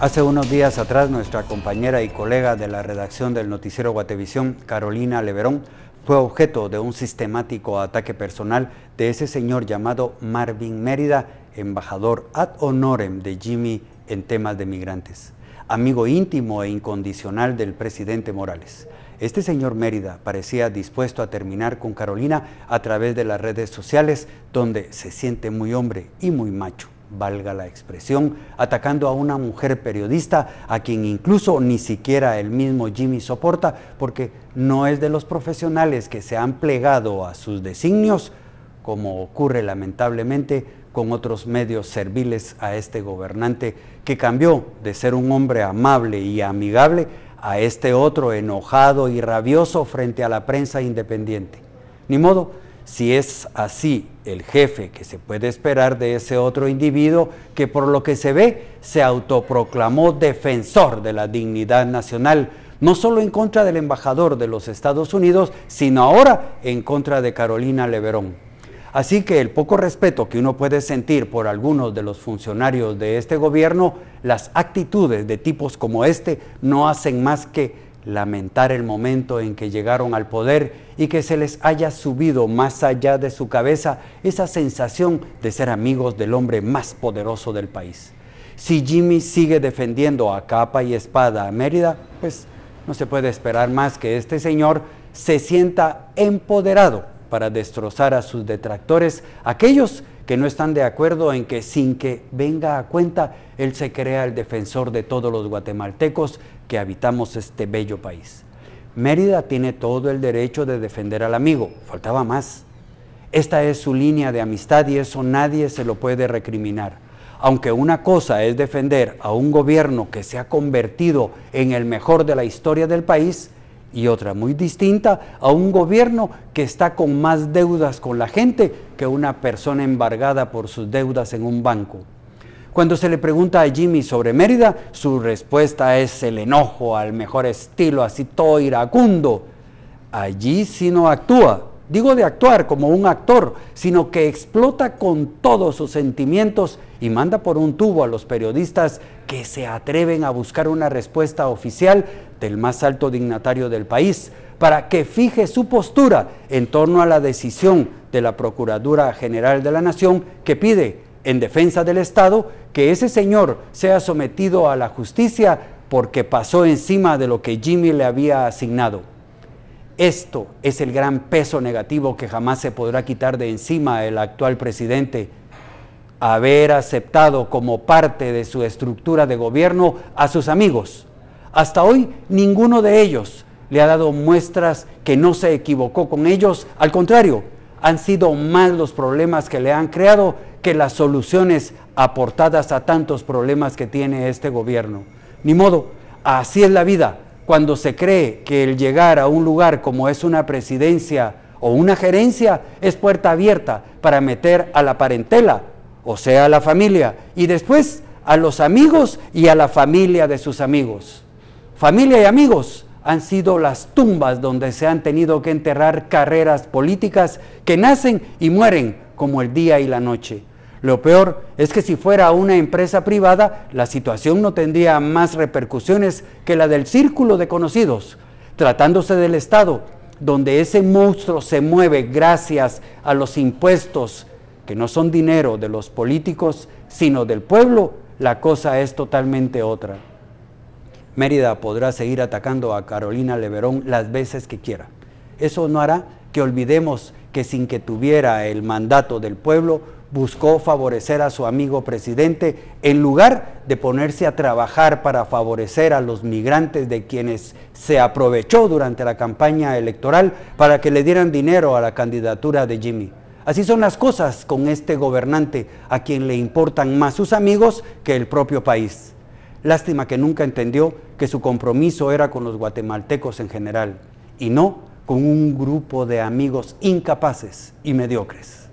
Hace unos días atrás, nuestra compañera y colega de la redacción del noticiero Guatevisión, Carolina Leverón, fue objeto de un sistemático ataque personal de ese señor llamado Marvin Mérida, embajador ad honorem de Jimmy en temas de migrantes, amigo íntimo e incondicional del presidente Morales. Este señor Mérida parecía dispuesto a terminar con Carolina a través de las redes sociales, donde se siente muy hombre y muy macho valga la expresión, atacando a una mujer periodista a quien incluso ni siquiera el mismo Jimmy soporta porque no es de los profesionales que se han plegado a sus designios, como ocurre lamentablemente con otros medios serviles a este gobernante que cambió de ser un hombre amable y amigable a este otro enojado y rabioso frente a la prensa independiente. Ni modo, si es así el jefe que se puede esperar de ese otro individuo que por lo que se ve se autoproclamó defensor de la dignidad nacional, no solo en contra del embajador de los Estados Unidos, sino ahora en contra de Carolina Leverón. Así que el poco respeto que uno puede sentir por algunos de los funcionarios de este gobierno, las actitudes de tipos como este no hacen más que lamentar el momento en que llegaron al poder y que se les haya subido más allá de su cabeza esa sensación de ser amigos del hombre más poderoso del país. Si Jimmy sigue defendiendo a capa y espada a Mérida, pues no se puede esperar más que este señor se sienta empoderado para destrozar a sus detractores, aquellos que no están de acuerdo en que sin que venga a cuenta, él se crea el defensor de todos los guatemaltecos que habitamos este bello país. Mérida tiene todo el derecho de defender al amigo, faltaba más. Esta es su línea de amistad y eso nadie se lo puede recriminar. Aunque una cosa es defender a un gobierno que se ha convertido en el mejor de la historia del país, y otra muy distinta a un gobierno que está con más deudas con la gente que una persona embargada por sus deudas en un banco. Cuando se le pregunta a Jimmy sobre Mérida, su respuesta es el enojo al mejor estilo, así todo iracundo. Allí sí no actúa, digo de actuar como un actor, sino que explota con todos sus sentimientos y manda por un tubo a los periodistas que se atreven a buscar una respuesta oficial del más alto dignatario del país para que fije su postura en torno a la decisión de la Procuradura General de la Nación que pide, en defensa del Estado, que ese señor sea sometido a la justicia porque pasó encima de lo que Jimmy le había asignado. Esto es el gran peso negativo que jamás se podrá quitar de encima el actual presidente. Haber aceptado como parte de su estructura de gobierno a sus amigos. Hasta hoy ninguno de ellos le ha dado muestras que no se equivocó con ellos. Al contrario, han sido más los problemas que le han creado que las soluciones aportadas a tantos problemas que tiene este gobierno. Ni modo, así es la vida cuando se cree que el llegar a un lugar como es una presidencia o una gerencia es puerta abierta para meter a la parentela, o sea, a la familia, y después a los amigos y a la familia de sus amigos. Familia y amigos han sido las tumbas donde se han tenido que enterrar carreras políticas que nacen y mueren como el día y la noche. Lo peor es que si fuera una empresa privada, la situación no tendría más repercusiones que la del círculo de conocidos, tratándose del Estado, donde ese monstruo se mueve gracias a los impuestos, que no son dinero de los políticos, sino del pueblo, la cosa es totalmente otra. Mérida podrá seguir atacando a Carolina Leverón las veces que quiera. Eso no hará que olvidemos que sin que tuviera el mandato del pueblo, buscó favorecer a su amigo presidente en lugar de ponerse a trabajar para favorecer a los migrantes de quienes se aprovechó durante la campaña electoral para que le dieran dinero a la candidatura de Jimmy. Así son las cosas con este gobernante a quien le importan más sus amigos que el propio país. Lástima que nunca entendió que su compromiso era con los guatemaltecos en general y no con un grupo de amigos incapaces y mediocres.